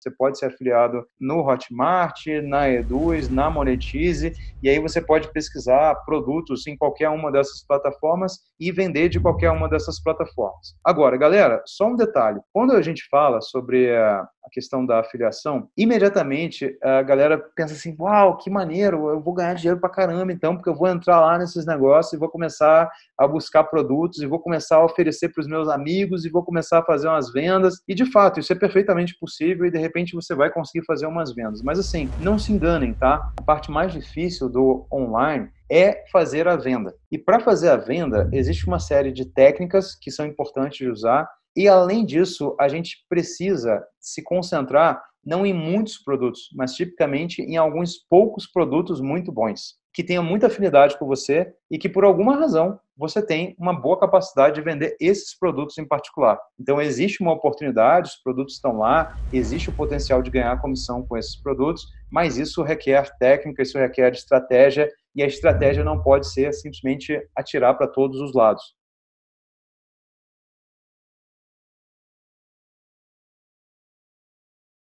Você pode ser afiliado no Hotmart, na Eduz, na Monetize, e aí você pode pesquisar produtos em qualquer uma dessas plataformas e vender de qualquer uma dessas plataformas. Agora, galera, só um detalhe: quando a gente fala sobre eh, a questão da afiliação, imediatamente a galera pensa assim: uau, que maneiro, eu vou ganhar dinheiro pra caramba então, porque eu vou entrar lá nesses negócios e vou começar a buscar produtos e vou começar a oferecer para os meus amigos e vou começar a fazer umas vendas. E de fato, isso é perfeitamente possível e de repente você vai conseguir fazer umas vendas. Mas assim, não se enganem, tá? A parte mais difícil do online é fazer a venda. E para fazer a venda, existe uma série de técnicas que são importantes de usar e além disso, a gente precisa se concentrar não em muitos produtos, mas tipicamente em alguns poucos produtos muito bons, que tenham muita afinidade com você e que por alguma razão você tem uma boa capacidade de vender esses produtos em particular. Então existe uma oportunidade, os produtos estão lá, existe o potencial de ganhar comissão com esses produtos, mas isso requer técnica, isso requer estratégia e a estratégia não pode ser simplesmente atirar para todos os lados.